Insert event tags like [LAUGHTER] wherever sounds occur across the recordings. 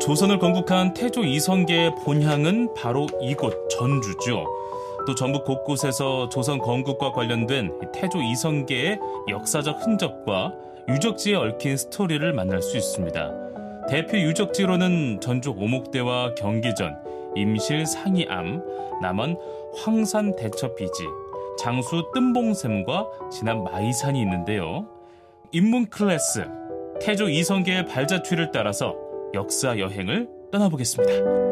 조선을 건국한 태조 이성계의 본향은 바로 이곳 전주죠. 또 전국 곳곳에서 조선 건국과 관련된 태조 이성계의 역사적 흔적과 유적지에 얽힌 스토리를 만날 수 있습니다. 대표 유적지로는 전주 오목대와 경기전, 임실 상이암, 남원 황산 대첩비지, 장수 뜸봉샘과 진안 마이산이 있는데요. 인문 클래스, 태조 이성계의 발자취를 따라서 역사 여행을 떠나보겠습니다.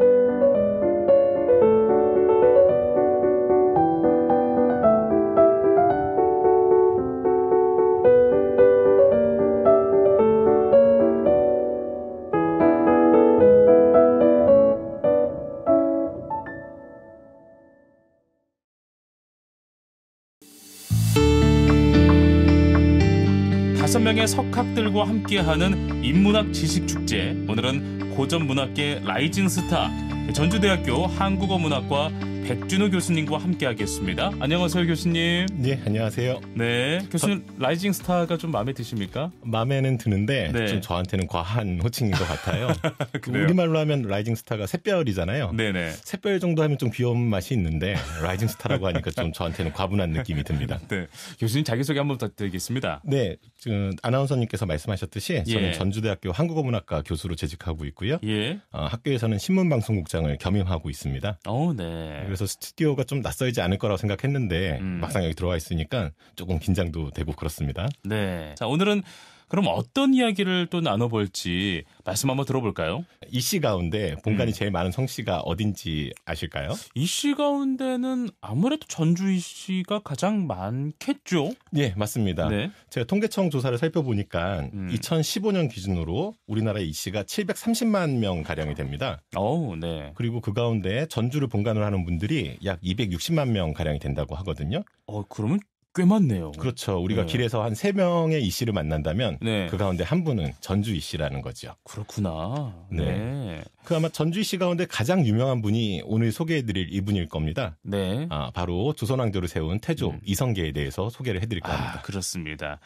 다섯 명의 석학들과 함께하는 인문학 지식축제 오늘은 고전문학계 라이징 스타 전주대학교 한국어문학과 백준호 교수님과 함께하겠습니다. 안녕하세요, 교수님. 네, 안녕하세요. 네, 교수님 저... 라이징 스타가 좀 마음에 드십니까? 마음에는 드는데 네. 좀 저한테는 과한 호칭인 것 같아요. [LAUGHS] 우리말로 하면 라이징 스타가 샛별이잖아요. 네네. 네. 샛별 정도 하면 좀 귀여운 맛이 있는데 라이징 스타라고 하니까 좀 저한테는 과분한 느낌이 듭니다. [LAUGHS] 네, 교수님 자기소개 한번 부탁드리겠습니다. 네, 지금 아나운서님께서 말씀하셨듯이 저는 예. 전주대학교 한국어문학과 교수로 재직하고 있고요. 예. 어, 학교에서는 신문방송국장을 겸임하고 있습니다. 어, 네. 그래서 스튜디오가 좀 낯설지 않을 거라고 생각했는데 음. 막상 여기 들어와 있으니까 조금 긴장도 되고 그렇습니다. 네. 자, 오늘은 그럼 어떤 이야기를 또 나눠볼지 말씀 한번 들어볼까요? 이 씨 가운데 본관이 음. 제일 많은 성씨가 어딘지 아실까요? 이 씨 가운데는 아무래도 전주이 씨가 가장 많겠죠? 예, 맞습니다. 네. 제가 통계청 조사를 살펴보니까 음. 2015년 기준으로 우리나라이 씨가 730만 명 가량이 됩니다. 어, 네. 그리고 그 가운데 전주를 본관으로 하는 분들이 약 260만 명 가량이 된다고 하거든요. 어, 그러면 꽤 많네요. 그렇죠. 우리가 네. 길에서 한3명의 이씨를 만난다면 네. 그 가운데 한 분은 전주 이씨라는 거죠. 그렇구나. 네. 네. 그 아마 전주 이씨 가운데 가장 유명한 분이 오늘 소개해드릴 이분일 겁니다. 네. 아, 바로 조선왕조를 세운 태조 음. 이성계에 대해서 소개를 해드릴까 합니다. 아, 그렇습니다.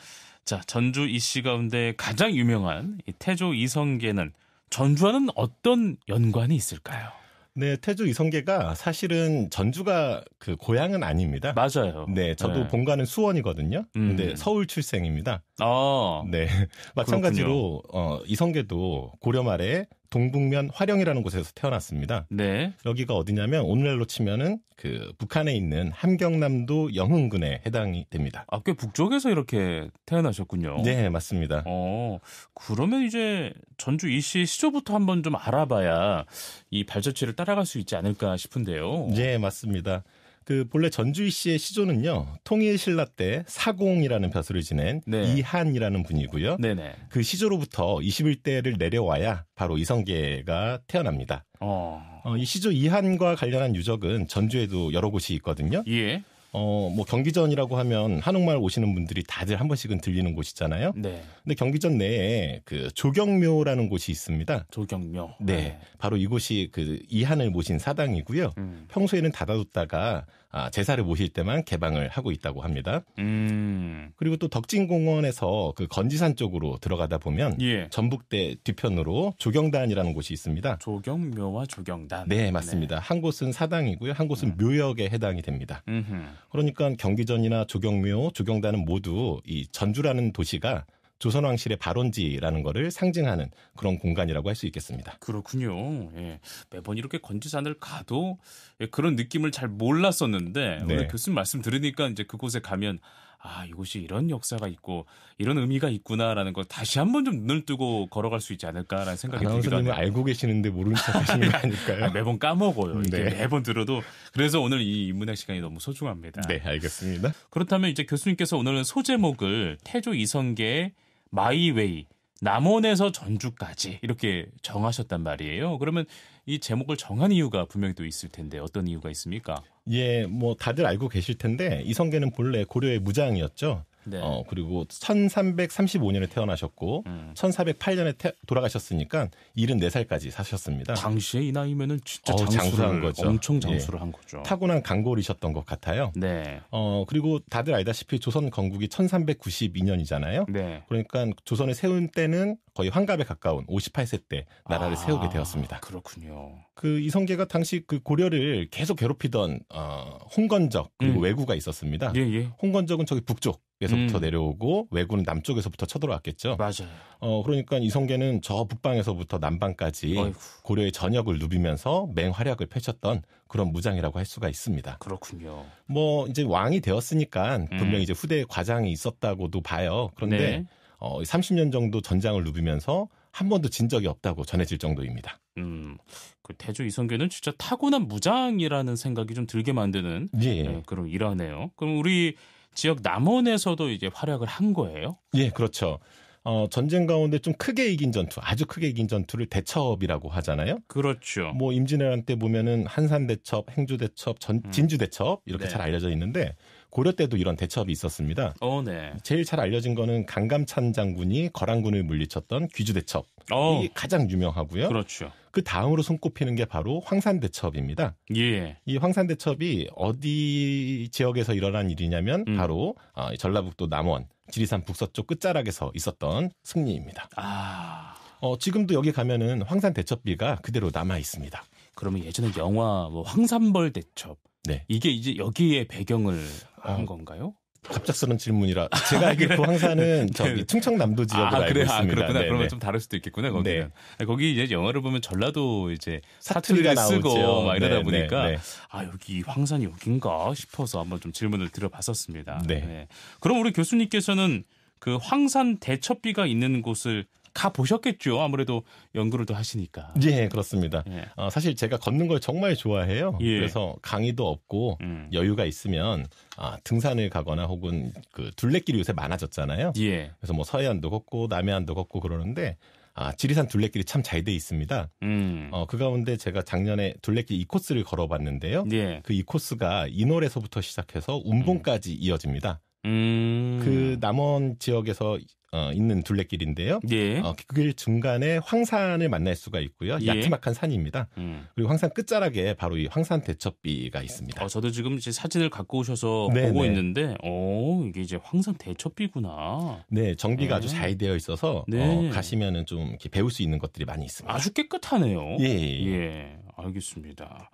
자, 전주 이씨 가운데 가장 유명한 태조 이성계는 전주와는 어떤 연관이 있을까요? 네, 태주 이성계가 사실은 전주가 그 고향은 아닙니다. 맞아요. 네, 저도 네. 본가는 수원이거든요. 음. 근데 서울 출생입니다. 아. 네. [LAUGHS] 마찬가지로 그렇군요. 어 이성계도 고려 말에 동북면 화령이라는 곳에서 태어났습니다. 네. 여기가 어디냐면 오늘날로 치면은 그 북한에 있는 함경남도 영흥군에 해당이 됩니다. 아, 꽤 북쪽에서 이렇게 태어나셨군요. 네, 맞습니다. 어, 그러면 이제 전주 이씨 시조부터 한번 좀 알아봐야 이 발자취를 따라갈 수 있지 않을까 싶은데요. 네, 맞습니다. 그 본래 전주희 씨의 시조는요 통일 신라 때 사공이라는 벼슬을 지낸 네. 이한이라는 분이고요. 네네. 그 시조로부터 21대를 내려와야 바로 이성계가 태어납니다. 어. 어, 이 시조 이한과 관련한 유적은 전주에도 여러 곳이 있거든요. 예. 어, 뭐 경기전이라고 하면 한옥마을 오시는 분들이 다들 한 번씩은 들리는 곳이잖아요. 네. 근데 경기전 내에 그 조경묘라는 곳이 있습니다. 조경묘. 네. 네. 바로 이곳이 그 이한을 모신 사당이고요. 음. 평소에는 닫아뒀다가 아, 제사를 모실 때만 개방을 하고 있다고 합니다. 음. 그리고 또 덕진공원에서 그 건지산 쪽으로 들어가다 보면 예. 전북대 뒤편으로 조경단이라는 곳이 있습니다. 조경묘와 조경단. 네, 맞습니다. 네. 한 곳은 사당이고요. 한 곳은 음. 묘역에 해당이 됩니다. 음흠. 그러니까 경기전이나 조경묘, 조경단은 모두 이 전주라는 도시가 조선왕실의 발원지라는 것을 상징하는 그런 공간이라고 할 수 있겠습니다. 그렇군요. 예. 매번 이렇게 건지산을 가도 예, 그런 느낌을 잘 몰랐었는데 네. 오늘 교수님 말씀 들으니까 이제 그곳에 가면 아, 이곳이 이런 역사가 있고 이런 의미가 있구나라는 걸 다시 한번 좀 눈을 뜨고 걸어갈 수 있지 않을까라는 생각이 들기도 하네요. 알고 계시는데 모르는 척하시는 거 [LAUGHS] 아, 아닐까요? 매번 까먹어요. 이게 네. 매번 들어도 그래서 오늘 이 인문학 시간이 너무 소중합니다. 네, 알겠습니다. 그렇다면 이제 교수님께서 오늘은 소제목을 태조 이성계의 마이웨이 남원에서 전주까지 이렇게 정하셨단 말이에요. 그러면 이 제목을 정한 이유가 분명히 또 있을 텐데 어떤 이유가 있습니까? 예, 뭐 다들 알고 계실 텐데 이성계는 본래 고려의 무장이었죠. 네. 어, 그리고 1335년에 태어나셨고 음. 1408년에 태, 돌아가셨으니까 74살까지 사셨습니다. 당시에 이 나이면은 진짜 어, 장수를, 한 거죠. 엄청 예. 장수를 예. 한 거죠. 타고난 강골이셨던 것 같아요. 네. 어, 그리고 다들 알다시피 조선 건국이 1392년이잖아요. 네. 그러니까 조선을 세운 때는 거의 환갑에 가까운 58세 때 나라를 아, 세우게 되었습니다. 그렇군요. 그 이성계가 당시 그 고려를 계속 괴롭히던 어, 홍건적 그리고 음. 왜구가 있었습니다. 예, 예. 홍건적은 저기 북쪽에서부터 음. 내려오고 왜구는 남쪽에서부터 쳐들어왔겠죠. 맞아요. 어 그러니까 이성계는 저 북방에서부터 남방까지 어이구. 고려의 전역을 누비면서 맹활약을 펼쳤던 그런 무장이라고 할 수가 있습니다. 그렇군요. 뭐 이제 왕이 되었으니까 음. 분명히 이제 후대의 과장이 있었다고도 봐요. 그런데 네. 어 30년 정도 전장을 누비면서 한 번도 진 적이 없다고 전해질 정도입니다. 음, 그 대조 이성계는 진짜 타고난 무장이라는 생각이 좀 들게 만드는 예. 네, 그런 일화네요. 그럼 우리 지역 남원에서도 이제 활약을 한 거예요? 예, 그렇죠. 어, 전쟁 가운데 좀 크게 이긴 전투, 아주 크게 이긴 전투를 대첩이라고 하잖아요. 그렇죠. 뭐 임진왜란 때 보면은 한산 대첩, 행주 대첩, 음. 진주 대첩 이렇게 네. 잘 알려져 있는데 고려 때도 이런 대첩이 있었습니다. 어, 네. 제일 잘 알려진 거는 강감찬 장군이 거란군을 물리쳤던 귀주 대첩이 어. 가장 유명하고요. 그렇죠. 그 다음으로 손꼽히는 게 바로 황산 대첩입니다. 예. 이 황산 대첩이 어디 지역에서 일어난 일이냐면 음. 바로 어, 전라북도 남원 지리산 북서쪽 끝자락에서 있었던 승리입니다. 아. 어, 지금도 여기 가면은 황산 대첩비가 그대로 남아 있습니다. 그러면 예전에 영화 뭐 황산벌 대첩 네. 이게 이제 여기에 배경을 어. 한 건가요? 갑작스러운 질문이라 제가 알기로 [LAUGHS] 네. 황사는 저기 네. 충청남도 지역을 아, 알고 그래, 아, 있습니다. 아, 그렇구나. 네네. 그러면 네. 좀 다를 수도 있겠구나. 거기는 네. 거기 이제 영화를 보면 전라도 이제 사투리가 쓰고 나오죠. 막 이러다 네, 보니까 네, 아 여기 황산이 여긴가 싶어서 한번 좀 질문을 드려봤었습니다. 네. 그럼 우리 교수님께서는 그 황산 대첩비가 있는 곳을 가 보셨겠죠. 아무래도 연구를 또 하시니까. 예, 그렇습니다. 예. 어, 사실 제가 걷는 걸 정말 좋아해요. 예. 그래서 강의도 없고 음. 여유가 있으면 아, 등산을 가거나 혹은 그 둘레길이 요새 많아졌잖아요. 예. 그래서 뭐 서해안도 걷고 남해안도 걷고 그러는데 아, 지리산 둘레길이 참 잘 돼 있습니다. 음. 어, 그 가운데 제가 작년에 둘레길 이 코스를 걸어봤는데요. 예. 그이 코스가 이놀에서부터 시작해서 운봉까지 음. 이어집니다. 음. 그 남원 지역에서 어, 있는 둘레길인데요. 예. 어, 그길 중간에 황산을 만날 수가 있고요. 예. 야트막한 산입니다. 음. 그리고 황산 끝자락에 바로 이 황산 대첩비가 있습니다. 어, 저도 지금 이제 사진을 갖고 오셔서 네네. 보고 있는데, 어 이게 이제 황산 대첩비구나. 네, 정비가 네. 아주 잘 되어 있어서 어, 네. 어, 가시면은 좀 이렇게 배울 수 있는 것들이 많이 있습니다. 아주 깨끗하네요. 예. 예. 예 알겠습니다.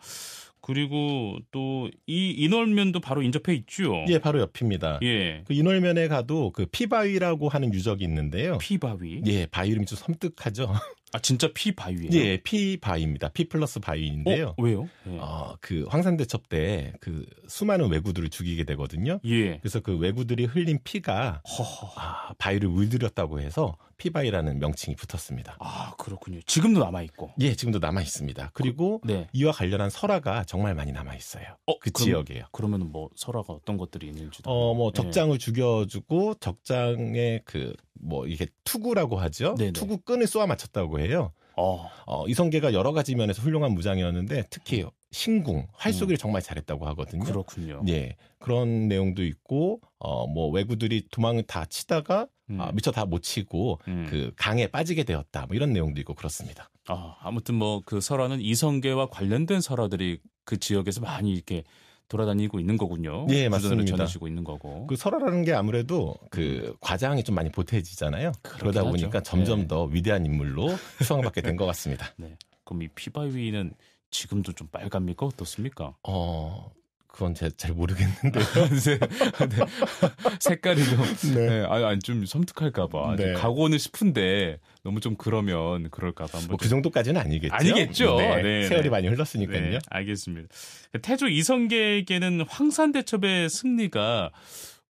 그리고 또 이 인월면도 바로 인접해 있죠. 예, 바로 옆입니다. 예. 그 인월면에 가도 그 피바위라고 하는 유적이 있는데요. 피바위. 예, 바위 이름이 좀 섬뜩하죠. [LAUGHS] 아 진짜 피 바위예요? 예, 피 바위입니다. 피 플러스 바위인데요. 어, 왜요? 예. 어, 그 황산대첩 때 그 수많은 왜구들을 죽이게 되거든요. 예. 그래서 그 왜구들이 흘린 피가 허허. 아, 바위를 물들였다고 해서 피바위라는 명칭이 붙었습니다. 아 그렇군요. 지금도 남아 있고. 예, 지금도 남아 있습니다. 그리고 그, 네. 이와 관련한 설화가 정말 많이 남아 있어요. 어, 그 그럼, 지역에요. 그러면 뭐 설화가 어떤 것들이 있는지도. 어뭐 예. 적장을 예. 죽여주고 적장의 그뭐 이게 투구라고 하죠. 네네. 투구 끈을 쏘아 맞췄다고 해요. 어. 어, 이성계가 여러 가지 면에서 훌륭한 무장이었는데 특히 음. 신궁, 활쏘기를 음. 정말 잘했다고 하거든요. 그렇군요. 예. 그런 내용도 있고 어뭐 외구들이 도망을 다 치다가 아, 음. 아, 미처 다 못 치고 음. 그 강에 빠지게 되었다. 뭐 이런 내용도 있고 그렇습니다. 아, 아무튼 뭐 그 설화는 이성계와 관련된 설화들이 그 지역에서 많이 이렇게 돌아다니고 있는 거군요. 예, 맞습니다. 전하시고 있는 거고. 그 설화라는 게 아무래도 그 과장이 좀 많이 보태지잖아요. 그러다 하죠. 보니까 점점 네. 더 위대한 인물로 수상받게 [LAUGHS] 된 것 같습니다. 네. 그럼 이 피바위는 지금도 좀 빨갑니까 어떻습니까? 어 그건 제, 잘 모르겠는데요. [LAUGHS] 네. 네. 색깔이 좀, 네. 네. 아, 아니, 좀 섬뜩할까봐. 네. 가고는 싶은데, 너무 좀 그러면 그럴까봐. 뭐그 정도까지는 아니겠죠. 아니겠죠. 네. 네. 네. 세월이 많이 흘렀으니까요. 네, 알겠습니다. 태조 이성계에게는 황산대첩의 승리가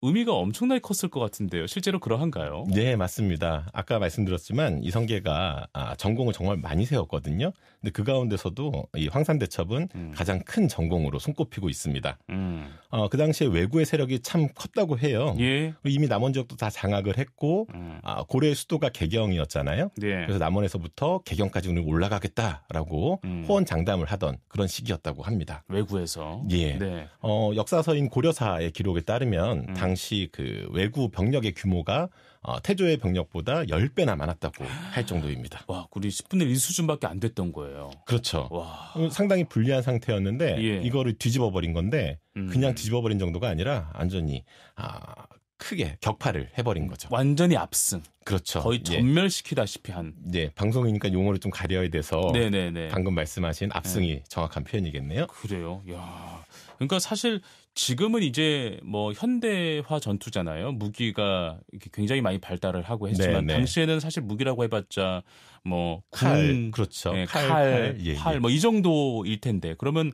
의미가 엄청나게 컸을 것 같은데요. 실제로 그러한가요? 네, 맞습니다. 아까 말씀드렸지만 이성계가 아, 전공을 정말 많이 세웠거든요. 근데 그 가운데서도 이 황산대첩은 음. 가장 큰 전공으로 손꼽히고 있습니다. 음. 어, 그 당시에 외구의 세력이 참 컸다고 해요. 예. 이미 남원 지역도 다 장악을 했고 음. 아, 고려의 수도가 개경이었잖아요. 예. 그래서 남원에서부터 개경까지 우리 올라가겠다라고 음. 호언장담을 하던 그런 시기였다고 합니다. 외구에서 예. 네. 어, 역사서인 고려사의 기록에 따르면 음. 당시 그 외구 병력의 규모가 어, 태조의 병력보다 10배나 많았다고 할 정도입니다. 와, 우리 10분의 1 수준밖에 안 됐던 거예요. 그렇죠. 와. 음, 상당히 불리한 상태였는데 예. 이거를 뒤집어 버린 건데 음. 그냥 뒤집어 버린 정도가 아니라 완전히 아, 크게 격파를 해버린 거죠. 완전히 압승. 그렇죠. 거의 예. 전멸시키다시피 한. 예, 방송이니까 용어를 좀 가려야 돼서. 네네네. 방금 말씀하신 압승이 네. 정확한 표현이겠네요. 그래요. 야, 그러니까 사실 지금은 이제 뭐 현대화 전투잖아요. 무기가 굉장히 많이 발달을 하고 했지만 네네. 네. 당시에는 사실 무기라고 해봤자 뭐 칼, 군, 그렇죠. 네, 칼, 칼, 칼 예, 예. 팔, 뭐 뭐이 정도일 텐데 그러면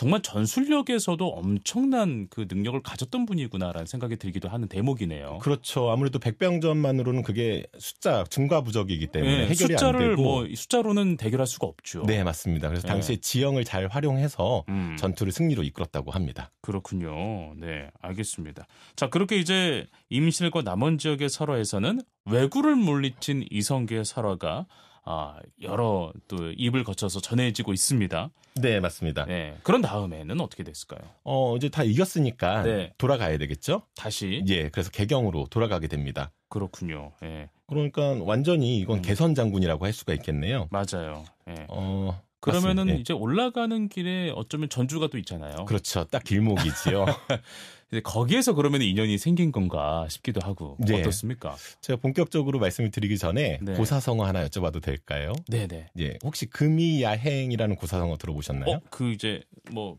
정말 전술력에서도 엄청난 그 능력을 가졌던 분이구나라는 생각이 들기도 하는 대목이네요. 그렇죠. 아무래도 백병전만으로는 그게 숫자 증가 부적이기 때문에 네, 해결이 숫자를 안 되고 뭐 숫자로는 대결할 수가 없죠. 네, 맞습니다. 그래서 네. 당시에 지형을 잘 활용해서 음. 전투를 승리로 이끌었다고 합니다. 그렇군요. 네, 알겠습니다. 자, 그렇게 이제 임실과 남원 지역의 설화에서는 왜구를 물리친 이성계의 설화가 아, 여러 또 입을 거쳐서 전해지고 있습니다. 네, 맞습니다. 네. 그런 다음에는 어떻게 됐을까요? 어, 이제 다 이겼으니까 네. 돌아가야 되겠죠? 다시. 예, 그래서 개경으로 돌아가게 됩니다. 그렇군요. 예. 그러니까 완전히 이건 음. 개선 장군이라고 할 수가 있겠네요. 맞아요. 예. 어, 그러면은 네. 이제 올라가는 길에 어쩌면 전주가 또 있잖아요. 그렇죠. 딱 길목이지요. [LAUGHS] 이제 거기에서 그러면 인연이 생긴 건가 싶기도 하고 네. 어떻습니까? 제가 본격적으로 말씀을 드리기 전에 네. 고사성어 하나 여쭤봐도 될까요? 네네. 예, 혹시 금이야행이라는 고사성어 들어보셨나요? 어, 그 이제 뭐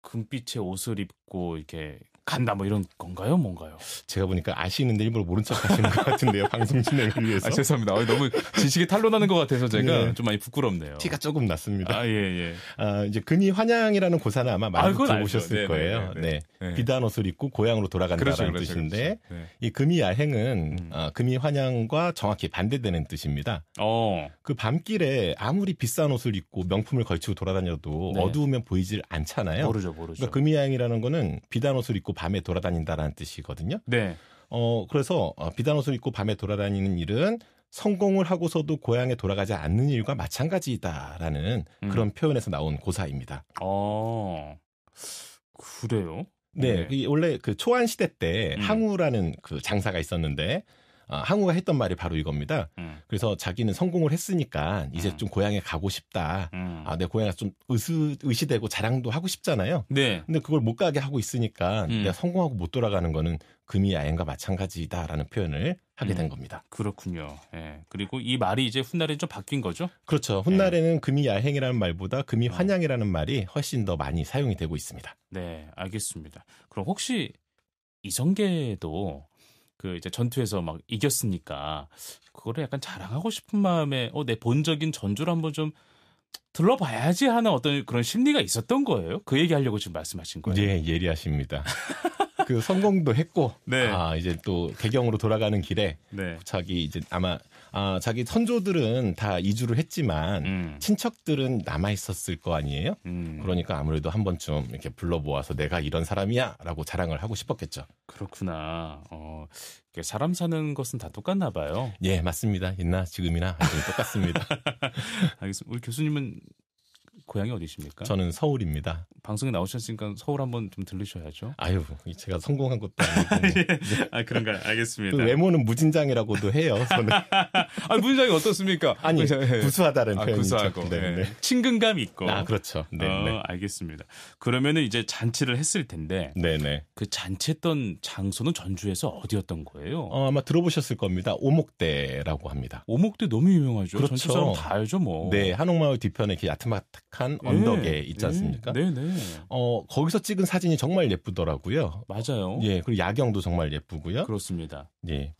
금빛의 옷을 입고 이렇게 간다 뭐 이런 건가요, 뭔가요? 제가 보니까 아시는데 일부러 모른 척 하시는 것 같은데요, 방송 진행을 [LAUGHS] 위해서. 아, 죄송합니다. 아, 너무 지식이 탄로나는 것 같아서 제가 네. 좀 많이 부끄럽네요. 티가 조금 났습니다. 아, 예, 예. 아, 이제 근이 환양이라는 고사는 아마 많이 아, 들어보셨을 네네, 네, 거예요. 네네, 네. 네. 네. 비단 옷을 입고 고향으로 돌아간다는 그렇죠, 그렇죠, 뜻인데 그렇죠. 네. 이 금이 야행은 음. 어, 아, 금이 환양과 정확히 반대되는 뜻입니다. 어. 그 밤길에 아무리 비싼 옷을 입고 명품을 걸치고 돌아다녀도 어두우면 보이질 않잖아요. 모르죠, 모르죠. 그러니까 금이 야행이라는 거는 비단 옷을 입고 밤에 돌아다닌다라는 뜻이거든요. 네. 어, 그래서 비단 옷을 입고 밤에 돌아다니는 일은 성공을 하고서도 고향에 돌아가지 않는 일과 마찬가지다라는 이 음. 그런 표현에서 나온 고사입니다. 아, 그래요? 네, 네. 원래 그 초한 시대 때 음. 항우라는 그 장사가 있었는데 아, 항우가 했던 말이 바로 이겁니다. 음. 그래서 자기는 성공을 했으니까 이제 음. 좀 고향에 가고 싶다. 음. 아, 내 고향에 좀 의스, 의시되고 자랑도 하고 싶잖아요. 네. 근데 그걸 못 가게 하고 있으니까 음. 내가 성공하고 못 돌아가는 거는 금이 야행과 마찬가지다라는 표현을 하게 음. 된 겁니다. 그렇군요. 예. 그리고 이 말이 이제 훗날에 좀 바뀐 거죠? 그렇죠. 예. 훗날에는 예. 금이 야행이라는 말보다 금이 음. 환향이라는 말이 훨씬 더 많이 사용이 되고 있습니다. 네, 알겠습니다. 그럼 혹시 이성계도 그 이제 전투에서 막 이겼으니까 그거를 약간 자랑하고 싶은 마음에 어내 본적인 전주를 한번 좀 들러봐야지 하는 어떤 그런 심리가 있었던 거예요. 그 얘기하려고 지금 말씀하신 거예요. 예, 예리하십니다. 그 성공도 했고, [LAUGHS] 네. 아 이제 또 배경으로 돌아가는 길에 네. 자기 이제 아마 어, 자기 선조들은 다 이주를 했지만 음. 친척들은 남아 있었을 거 아니에요. 음. 그러니까 아무래도 한 번쯤 이렇게 불러 모아서 내가 이런 사람이야라고 자랑을 하고 싶었겠죠. 그렇구나. 어, 사람 사는 것은 다 똑같나 봐요. 예, 맞습니다. 옛나 지금이나 아주 똑같습니다. [LAUGHS] 알겠습니다. 우리 교수님은 고향이 어디십니까? 저는 서울입니다. 방송에 나오셨으니까 서울 한번 좀 들르셔야죠. 아유, 제가 성공한 것도 아니고. [LAUGHS] 예. 아 그런가요? 알겠습니다. 그 외모는 무진장이라고도 해요. 저는. [LAUGHS] 아 무진장이 어떻습니까? 아니 예. 구수하다는 아, 표현이죠. 구수하고 네, 예. 네. 친근감 있고. 아 그렇죠. 네, 어, 네. 알겠습니다. 그러면은 이제 잔치를 했을 텐데. 네네. 네. 그 잔치했던 장소는 전주에서 어디였던 거예요? 어, 아마 들어보셨을 겁니다. 오목대라고 합니다. 오목대 너무 유명하죠. 그렇죠. 전주 사람 그렇죠. 다 알죠, 뭐. 네, 한옥마을 뒤편에 이렇게 야트 한 네. 언덕에 있지 예. 않습니까? 네. 네. 어, 거기서 찍은 사진이 정말 예쁘더라고요. 맞아요. 예, 그리고 야경도 정말 예쁘고요. 그렇습니다. 예.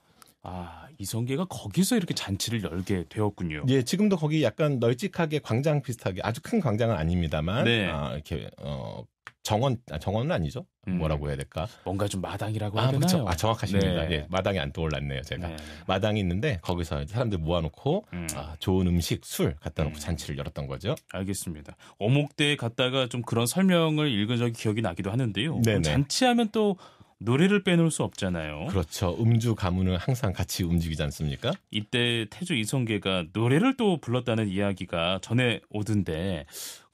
아, 이성계가 거기서 이렇게 잔치를 열게 되었군요. 예, 지금도 거기 약간 널찍하게 광장 비슷하게 아주 큰 광장은 아닙니다만 네. 아, 이렇게 어 정원 아, 정원은 아니죠. 음. 뭐라고 해야 될까? 뭔가 좀 마당이라고 아, 하나요? 그렇죠. 아, 정확하십니다. 네. 예, 마당이 안 떠올랐네요, 제가. 네. 마당이 있는데 거기서 사람들 모아놓고 음. 아, 좋은 음식, 술 갖다 놓고 음. 잔치를 열었던 거죠. 알겠습니다. 어목대에 갔다가 좀 그런 설명을 읽은 적이 기억이 나기도 하는데요. 네, 뭐 네. 잔치하면 또 노래를 빼놓을 수 없잖아요. 그렇죠. 음주 가문은 항상 같이 움직이지 않습니까? 이때 태조 이성계가 노래를 또 불렀다는 이야기가 전해 오던데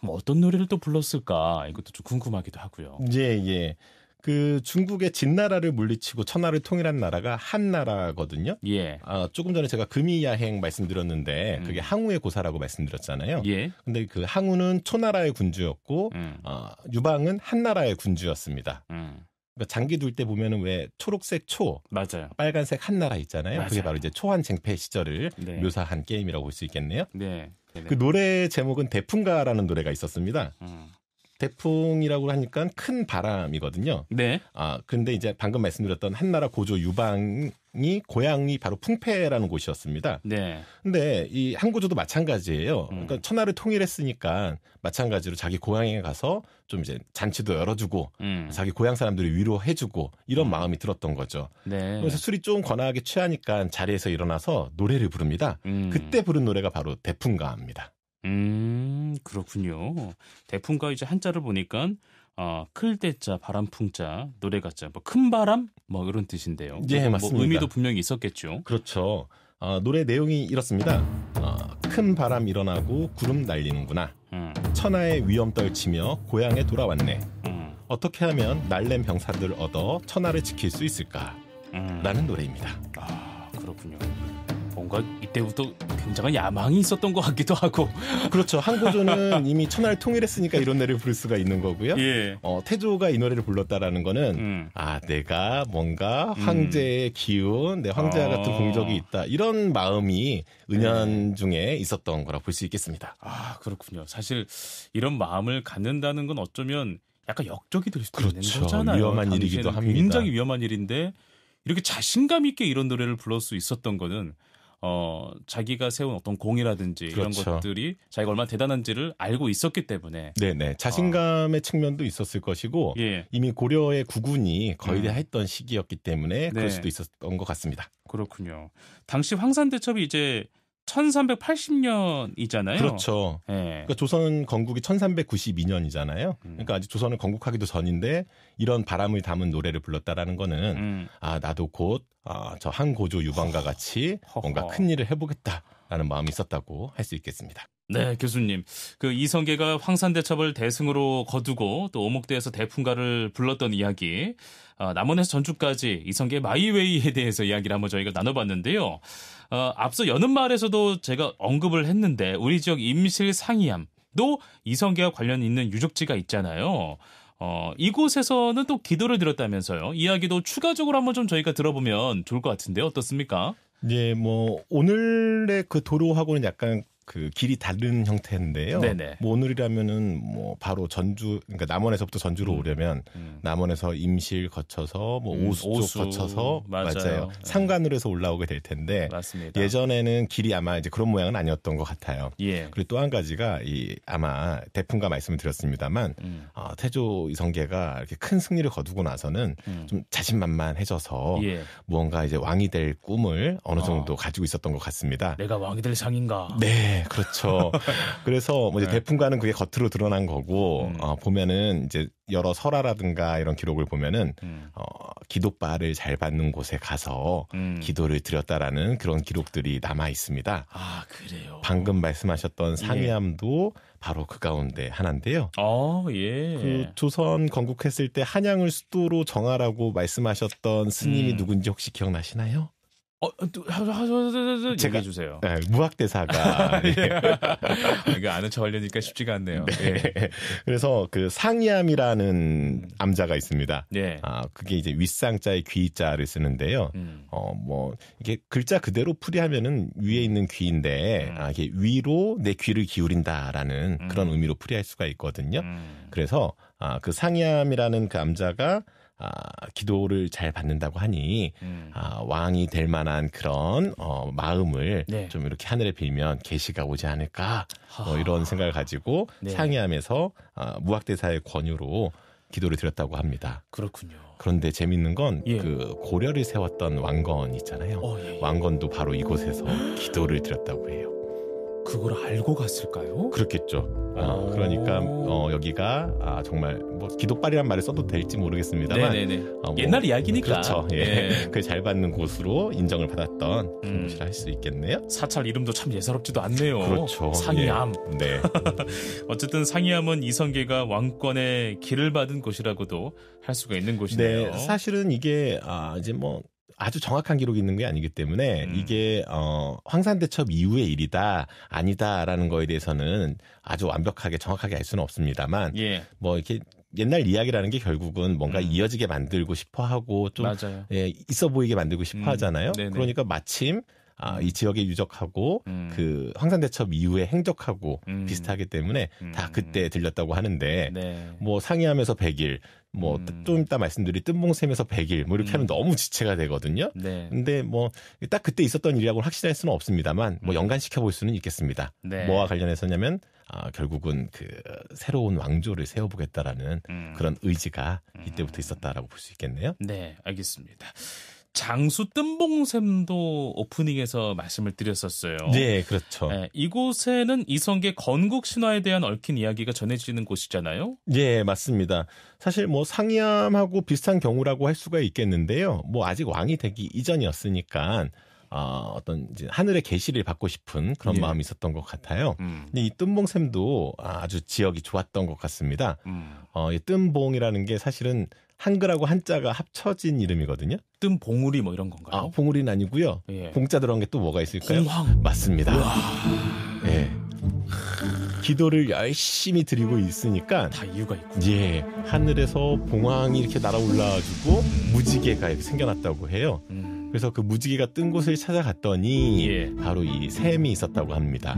뭐 어떤 노래를 또 불렀을까 이것도 좀 궁금하기도 하고요. 예 예. 그 중국의 진나라를 물리치고 천하를 통일한 나라가 한나라거든요. 예. 아, 조금 전에 제가 금이야행 말씀드렸는데 음. 그게 항우의 고사라고 말씀드렸잖아요. 예. 근데 그 항우는 초나라의 군주였고 음. 어, 유방은 한나라의 군주였습니다. 음. 그러니까 장기 둘 때 보면은 왜 초록색 초, 맞아요. 빨간색 한나라 있잖아요. 맞아요. 그게 바로 이제 초한 쟁패 시절을 네. 묘사한 게임이라고 볼 수 있겠네요. 네. 네네. 네. 그 노래 제목은 대풍가라는 노래가 있었습니다. 음. 대풍이라고 하니까 큰 바람이거든요. 네. 아, 근데 이제 방금 말씀드렸던 한나라 고조 유방 이 고향이 바로 풍패라는 곳이었습니다. 네. 근데 이항구조도 마찬가지예요. 그러니까 음. 천하를 통일했으니까 마찬가지로 자기 고향에 가서 좀 이제 잔치도 열어주고 음. 자기 고향 사람들이 위로해주고 이런 음. 마음이 들었던 거죠. 네. 그래서 술이 좀 거나하게 취하니까 자리에서 일어나서 노래를 부릅니다. 음. 그때 부른 노래가 바로 대풍가입니다. 음 그렇군요. 대풍가 이제 한자를 보니까 어, 클 때자 바람풍자 노래가자 뭐큰 바람 뭐 이런 뜻인데요. 예, 뭐, 맞습니다. 뭐 의미도 분명히 있었겠죠. 그렇죠. 어, 노래 내용이 이렇습니다. 어, 큰 바람 일어나고 구름 날리는구나. 음. 천하의 위험 떨치며 고향에 돌아왔네. 음. 어떻게 하면 날렘 병사들 얻어 천하를 지킬 수 있을까? 음. 라는 노래입니다. 아, 그렇군요. 뭔가 이때부터 굉장한 야망이 있었던 것 같기도 하고. [LAUGHS] 그렇죠. 한고조는 이미 천하를 통일했으니까 이런 노래를 부를 수가 있는 거고요. 예. 어, 태조가 이 노래를 불렀다라는 거는 음. 아 내가 뭔가 황제의 음. 기운, 내 황제와 어. 같은 공적이 있다 이런 마음이 은연 네. 중에 있었던 거라 볼 수 있겠습니다. 아 그렇군요. 사실 이런 마음을 갖는다는 건 어쩌면 약간 역적이 될 수도 그렇죠. 있는 거잖아요. 위험한 일이기도 합니다. 굉장히 위험한 일인데 이렇게 자신감 있게 이런 노래를 불러수 있었던 거는 어 자기가 세운 어떤 공이라든지 그렇죠. 이런 것들이 자기가 얼마나 대단한지를 알고 있었기 때문에 네네 자신감의 어. 측면도 있었을 것이고 예. 이미 고려의 구군이 거의다했던 음. 시기였기 때문에 네. 그럴 수도 있었던 것 같습니다. 그렇군요. 당시 황산 대첩이 이제 1380년이잖아요. 그렇죠. 예. 그러니까 조선 건국이 1392년이잖아요. 음. 그러니까 아직 조선을 건국하기도 전인데 이런 바람을 담은 노래를 불렀다라는 거는 음. 아 나도 곧 아, 저 한고조 유방과 같이 뭔가 큰 일을 해보겠다라는 마음이 있었다고 할 수 있겠습니다. 네, 교수님. 그 이성계가 황산대첩을 대승으로 거두고 또 오목대에서 대풍가를 불렀던 이야기, 아, 남원에서 전주까지 이성계 마이웨이에 대해서 이야기를 한번 저희가 나눠봤는데요. 아, 앞서 여는 말에서도 제가 언급을 했는데 우리 지역 임실 상이암도 이성계와 관련 있는 유적지가 있잖아요. 어, 이곳에서는 또 기도를 드렸다면서요. 이야기도 추가적으로 한번 좀 저희가 들어보면 좋을 것 같은데 어떻습니까? 예, 뭐 오늘의 그 도로하고는 약간 그 길이 다른 형태인데요. 네네. 뭐 오늘이라면은 뭐 바로 전주 그러니까 남원에서부터 전주로 음, 오려면 음. 남원에서 임실 거쳐서 뭐 음, 오수 쪽 오수. 거쳐서 맞아요. 맞아요. 네. 상관으로 해서 올라오게 될 텐데 맞습니다. 예전에는 길이 아마 이제 그런 모양은 아니었던 것 같아요. 예. 그리고 또 한 가지가 이 아마 대풍과 말씀을 드렸습니다만 음. 어, 태조 이성계가 이렇게 큰 승리를 거두고 나서는 음. 좀 자신만만해져서 예. 무언가 이제 왕이 될 꿈을 어느 어. 정도 어. 가지고 있었던 것 같습니다. 내가 왕이 될 상인가? 네. 그렇죠. [LAUGHS] 그래서 뭐 이제 네. 대풍가는 그게 겉으로 드러난 거고 음. 어, 보면은 이제 여러 설화라든가 이런 기록을 보면은 음. 어, 기도발을잘 받는 곳에 가서 음. 기도를 드렸다라는 그런 기록들이 남아 있습니다. 아 그래요. 방금 말씀하셨던 상이암도 예. 바로 그 가운데 하나인데요. 아 예. 그 조선 건국했을 때 한양을 수도로 정하라고 말씀하셨던 스님이 음. 누군지 혹시 기억나시나요? 어, 어, 또, 하 제가 주세요. 네, 무학대사가 [LAUGHS] 예. 예. 이거 아는 척 하려니까 쉽지가 않네요. 네. 예. 그래서 그 상이암이라는 음. 암자가 있습니다. 예. 아 그게 이제 윗상자의 귀자를 쓰는데요. 음. 어뭐 이게 글자 그대로 풀이하면은 위에 있는 귀인데 음. 아, 이게 위로 내 귀를 기울인다라는 음. 그런 의미로 풀이할 수가 있거든요. 음. 그래서 아그 상이암이라는 그 암자가 아, 기도를 잘 받는다고 하니 음. 아, 왕이 될 만한 그런 어, 마음을 네. 좀 이렇게 하늘에 빌면 계시가 오지 않을까 어, 이런 생각을 가지고 네. 상의하면서 아, 무학대사의 권유로 기도를 드렸다고 합니다. 그렇군요. 그런데 재밌는 건그 예. 그 고려를 세웠던 왕건 있잖아요. 어, 예, 예. 왕건도 바로 이곳에서 [GASPS] 기도를 드렸다고 해요. 그걸 알고 갔을까요? 그렇겠죠. 어, 그러니까 어, 여기가 아, 정말 뭐기도빨이란 말을 써도 될지 모르겠습니다만 어, 뭐, 옛날 이야기니까 그렇죠. 예. 예. 네. [LAUGHS] 그잘 받는 곳으로 인정을 받았던 음. 곳이라 음. 할수 있겠네요. 사찰 이름도 참 예사롭지도 않네요. 그렇죠. 상이암. 예. 네. [LAUGHS] 어쨌든 상이암은 이성계가 왕권의 길을 받은 곳이라고도 할 수가 있는 곳이네요. 네. 사실은 이게 아, 이제 뭐 아주 정확한 기록이 있는 게 아니기 때문에 음. 이게 어 황산대첩 이후의 일이다 아니다라는 거에 대해서는 아주 완벽하게 정확하게 알 수는 없습니다만 예. 뭐 이렇게 옛날 이야기라는 게 결국은 뭔가 음. 이어지게 만들고 싶어 하고 좀 맞아요. 예, 있어 보이게 만들고 싶어 음. 하잖아요. 네네. 그러니까 마침 아, 이 지역의 유적하고 음. 그 황산대첩 이후의 행적하고 음. 비슷하기 때문에 다 음. 그때 들렸다고 하는데 네. 뭐 상이하면서 100일 뭐좀 음. 이따 말씀드릴 뜬봉샘에서 100일 뭐 이렇게 음. 하면 너무 지체가 되거든요. 네. 근데 뭐 딱 그때 있었던 일이라고 확실할 수는 없습니다만 뭐 음. 연관시켜 볼 수는 있겠습니다. 네. 뭐와 관련해서냐면 아, 결국은 그 새로운 왕조를 세워보겠다라는 음. 그런 의지가 음. 이때부터 있었다라고 볼 수 있겠네요. 네, 알겠습니다. 장수 뜸봉샘도 오프닝에서 말씀을 드렸었어요. 네, 그렇죠. 네, 이곳에는 이성계 건국 신화에 대한 얽힌 이야기가 전해지는 곳이잖아요. 네, 맞습니다. 사실 뭐 상이암하고 비슷한 경우라고 할 수가 있겠는데요. 뭐 아직 왕이 되기 이전이었으니까 어, 어떤 이제 하늘의 계시를 받고 싶은 그런 예. 마음이 있었던 것 같아요. 음. 근데 이 뜸봉샘도 아, 아주 지역이 좋았던 것 같습니다. 음. 어, 이 뜸봉이라는 게 사실은 한글하고 한자가 합쳐진 이름이거든요. 뜸 봉우리 뭐 이런 건가요? 아, 봉우리는 아니고요. 예. 봉자 들어간 게 또 뭐가 있을까요? 공황. 맞습니다. 예. 기도를 열심히 드리고 있으니까 다 이유가 있고. 예. 하늘에서 봉황이 이렇게 날아올라가지고 무지개가 이렇게 생겨났다고 해요. 음. 그래서 그 무지개가 뜬 곳을 찾아갔더니 예. 바로 이 샘이 있었다고 합니다.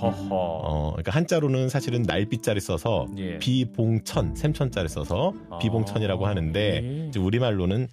허허. 어, 그러니까 한자로는 사실은 날빛자를 써서 예. 비봉천, 샘천자를 써서 아. 비봉천이라고 하는데 예. 우리 말로는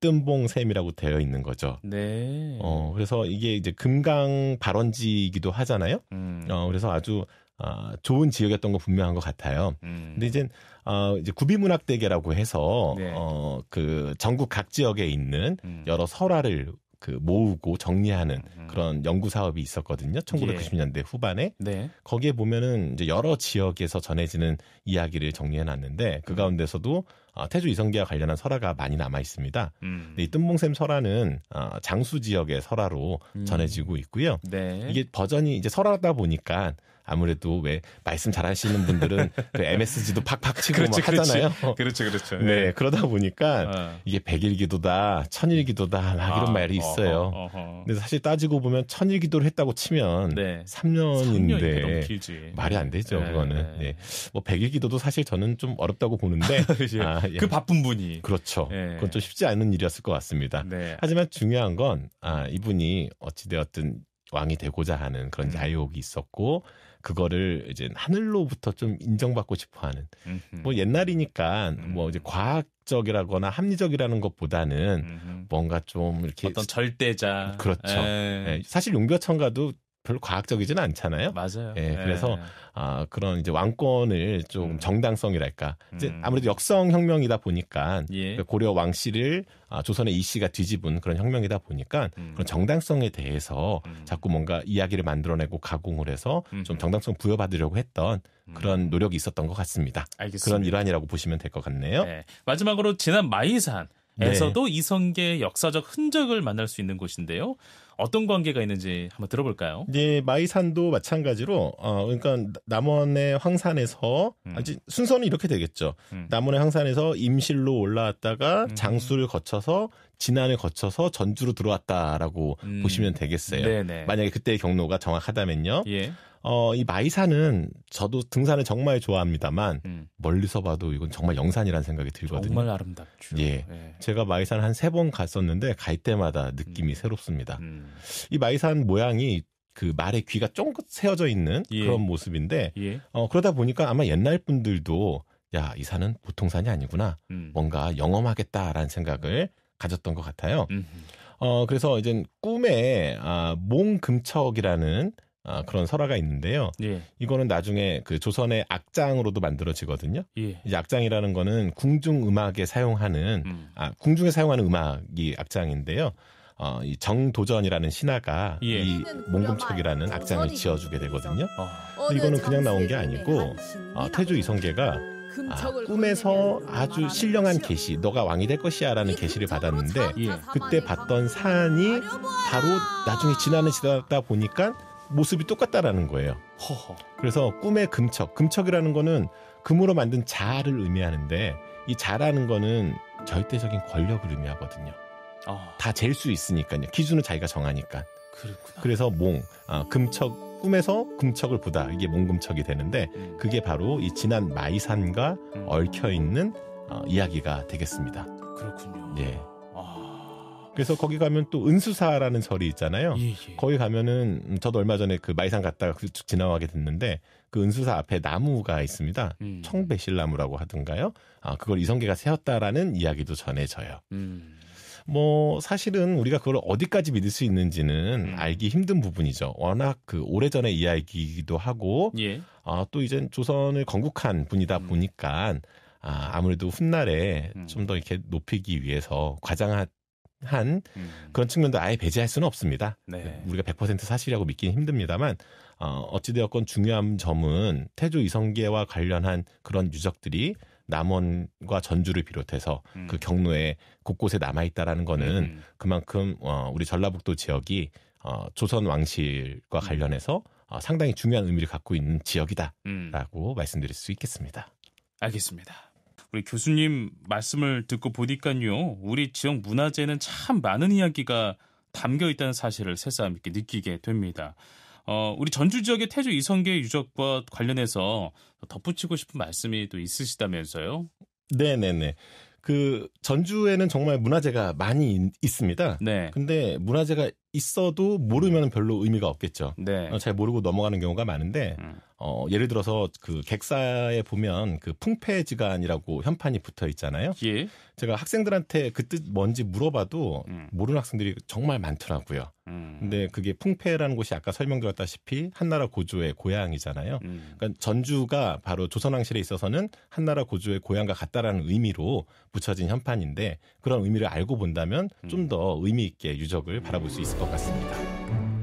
뜸봉샘이라고 되어 있는 거죠. 네. 어, 그래서 이게 이제 금강 발원지이기도 하잖아요. 음. 어, 그래서 아주 어, 좋은 지역이었던 건 분명한 것 같아요. 음. 근데 이제 어, 이제 구비문학대계라고 해서 네. 어, 그 전국 각 지역에 있는 음. 여러 설화를 그 모으고 정리하는 음. 그런 연구 사업이 있었거든요. 1990년대 예. 후반에 네. 거기에 보면은 이제 여러 지역에서 전해지는 이야기를 정리해 놨는데 그 음. 가운데서도 어, 태조 이성계와 관련한 설화가 많이 남아 있습니다. 음. 이뜬봉샘 설화는 어, 장수 지역의 설화로 음. 전해지고 있고요. 네. 이게 버전이 이제 설화다 보니까 아무래도 왜 말씀 잘하시는 분들은 그 MSG도 팍팍 치고 그렇지, 막 하잖아요. 그렇죠, 그렇죠. 네, 네. 그러다 보니까 어. 이게 100일 기도다, 1000일 기도다 막 아, 이런 아, 말이 있어요. 어허, 어허. 근데 사실 따지고 보면 1000일 기도를 했다고 치면 네. 3년인데 3년이 말이 안 되죠, 네. 그거는. 네. 뭐 100일 기도도 사실 저는 좀 어렵다고 보는데 [LAUGHS] 아, 예. 그 바쁜 분이 그렇죠. 예. 그건 좀 쉽지 않은 일이었을 것 같습니다. 네. 하지만 중요한 건 아, 이분이 어찌 되었든 왕이 되고자 하는 그런 음. 야욕이 있었고 그거를 이제 하늘로부터 좀 인정받고 싶어하는 뭐 옛날이니까 음. 뭐 이제 과학 적이라거나 합리적이라는 것보다는 뭔가 좀 이렇게 어떤 절대자 그렇죠. 에 예. 예. 사실 용벼천가도 별로 과학적이진 않잖아요. 맞아요. 예, 예. 그래서 네. 아, 그런 이제 왕권을 좀 음. 정당성이랄까. 이제 음. 아무래도 역성 혁명이다 보니까 예. 그 고려 왕씨를 아, 조선의 이씨가 뒤집은 그런 혁명이다 보니까 음. 그런 정당성에 대해서 음. 자꾸 뭔가 이야기를 만들어내고 가공을 해서 음. 좀 정당성 부여받으려고 했던 음. 그런 노력이 있었던 것 같습니다. 알겠습니다. 그런 일환이라고 보시면 될 것 같네요. 네. 마지막으로 지난 마이산 네. 에서도 네. 이성계 역사적 흔적을 만날 수 있는 곳인데요. 어떤 관계가 있는지 한번 들어볼까요? 네, 마이산도 마찬가지로 어 그러니까 남원의 황산에서 음. 아직 순서는 이렇게 되겠죠. 음. 남원의 황산에서 임실로 올라왔다가 음. 장수를 거쳐서 진안을 거쳐서 전주로 들어왔다라고 음. 보시면 되겠어요. 네네. 네. 만약에 그때의 경로가 정확하다면요. 예. 어, 이 마이산은 저도 등산을 정말 좋아합니다만 음. 멀리서 봐도 이건 정말 영산이라는 생각이 들거든요. 정말 아름답죠. 예. 예. 제가 마이산 한세 번 갔었는데 갈 때마다 느낌이 음. 새롭습니다. 음. 이 마이산 모양이 그 말의 귀가 쫑긋 세워져 있는 예. 그런 모습인데 예. 어, 그러다 보니까 아마 옛날 분들도 야, 이 산은 보통 산이 아니구나. 음. 뭔가 영험하겠다라는 생각을 가졌던 것 같아요. 음. 어, 그래서 이제 꿈에 아, 몽금척이라는 아, 그런 설화가 있는데요. 예. 이거는 나중에 그 조선의 악장으로도 만들어지거든요. 예. 이제 악장이라는 거는 궁중 음악에 사용하는 음. 아, 궁중에 사용하는 음악이 악장인데요. 어, 이 정도전이라는 신하가 예. 이 몽금척이라는 악장을 지어주게 되거든요. 어. 이거는 그냥 나온 게 아니고 어, 태조 이성계가 아, 꿈에서 아주 신령한 계시, 너가 왕이 될 것이야라는 계시를 받았는데 예. 그때 봤던 산이 바로 나중에 지나는 지나다 보니까 모습이 똑같다라는 거예요. 허허. 그래서 꿈의 금척, 금척이라는 거는 금으로 만든 자를 의미하는데 이 자라는 거는 절대적인 권력을 의미하거든요. 어. 아. 다잴 수 있으니까요. 기준을 자기가 정하니까. 그렇구나. 그래서 몽, 아, 금척 꿈에서 금척을 보다 이게 몽금척이 되는데 음. 그게 바로 이 지난 마이산과 음. 얽혀 있는 어, 이야기가 되겠습니다. 그렇군요. 예. 그래서 거기 가면 또 은수사라는 절이 있잖아요. 예, 예. 거기 가면은 음, 저도 얼마 전에 그 마이산 갔다가 그 쭉 지나가게 됐는데 그 은수사 앞에 나무가 있습니다. 음. 청배실나무라고 하던가요? 아 그걸 이성계가 세웠다라는 이야기도 전해져요. 음. 뭐 사실은 우리가 그걸 어디까지 믿을 수 있는지는 음. 알기 힘든 부분이죠. 워낙 그 오래전의 이야기이기도 하고 예. 아, 또 이제 조선을 건국한 분이다 음. 보니까 아, 아무래도 훗날에 음. 좀더 이렇게 높이기 위해서 과장한 한 음. 그런 측면도 아예 배제할 수는 없습니다. 네. 우리가 100% 사실이라고 믿기는 힘듭니다만 어, 어찌되었건 중요한 점은 태조 이성계와 관련한 그런 유적들이 남원과 전주를 비롯해서 음. 그 경로에 곳곳에 남아 있다라는 거는 음. 그만큼 어, 우리 전라북도 지역이 어, 조선 왕실과 음. 관련해서 어, 상당히 중요한 의미를 갖고 있는 지역이다라고 음. 말씀드릴 수 있겠습니다. 알겠습니다. 우리 교수님 말씀을 듣고 보니까요. 우리 지역 문화재는 참 많은 이야기가 담겨 있다는 사실을 새삼 이렇게 느끼게 됩니다. 어, 우리 전주 지역의 태조 이성계 유적과 관련해서 덧붙이고 싶은 말씀이 또 있으시다면서요? 네네네. 그 전주에는 정말 문화재가 많이 있, 습니다 네. 근데 문화재가 있어도 모르면 별로 의미가 없겠죠. 네. 어, 잘 모르고 넘어가는 경우가 많은데 음. 어, 예를 들어서 그 객사에 보면 그 풍패지간이라고 현판이 붙어 있잖아요. 예. 제가 학생들한테 그 뜻 뭔지 물어봐도 음. 모르는 학생들이 정말 많더라고요. 음. 근데 그게 풍패라는 곳이 아까 설명드렸다시피 한나라 고조의 고향이잖아요. 음. 그러니까 전주가 바로 조선왕실에 있어서는 한나라 고조의 고향과 같다라는 의미로 붙여진 현판인데 그런 의미를 알고 본다면 음. 좀더 의미 있게 유적을 바라볼 수 있을 것것 같습니다.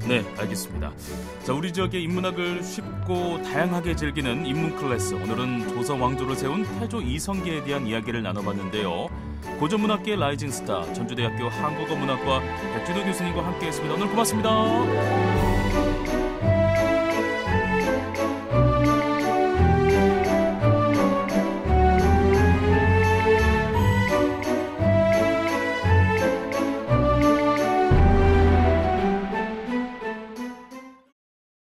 네, 알겠습니다. 자, 우리 지역의 인문학을 쉽고 다양하게 즐기는 인문 클래스. 오늘은 조선 왕조를 세운 태조 이성계에 대한 이야기를 나눠봤는데요. 고전문학계 라이징 스타 전주대학교 한국어문학과 백주도 교수님과 함께했습니다. 오늘 고맙습니다.